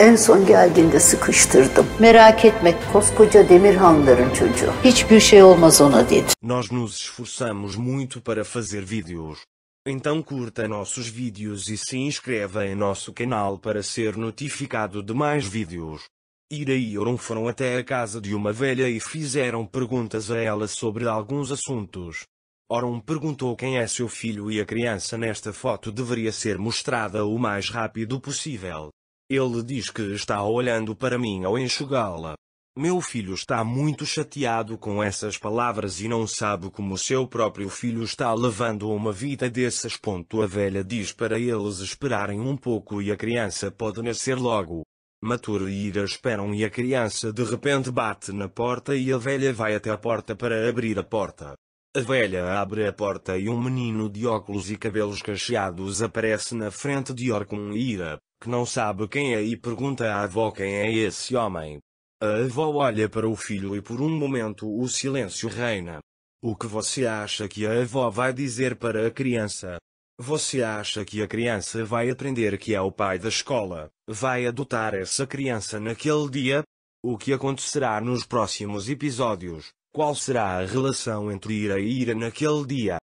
En son geldiğinde sıkıştırdım. Merak etme koskoca çocuğu. Hiçbir şey olmaz ona dedi. Nós nos esforçamos muito para fazer vídeos. Então curta nossos vídeos e se inscreva em nosso canal para ser notificado de mais vídeos. Ira e Oron foram até a casa de uma velha e fizeram perguntas a ela sobre alguns assuntos. Oron perguntou quem é seu filho e a criança nesta foto deveria ser mostrada o mais rápido possível. Ele diz que está olhando para mim ao enxugá-la. Meu filho está muito chateado com essas palavras e não sabe como seu próprio filho está levando uma vida dessas. Ponto a velha diz para eles esperarem um pouco e a criança pode nascer logo. Matur e Ira esperam e a criança de repente bate na porta e a velha vai até a porta para abrir a porta. A velha abre a porta e um menino de óculos e cabelos cacheados aparece na frente de Orcon e Ira que não sabe quem é e pergunta à avó quem é esse homem. A avó olha para o filho e por um momento o silêncio reina. O que você acha que a avó vai dizer para a criança? Você acha que a criança vai aprender que é o pai da escola, vai adotar essa criança naquele dia? O que acontecerá nos próximos episódios? Qual será a relação entre Ira e Ira naquele dia?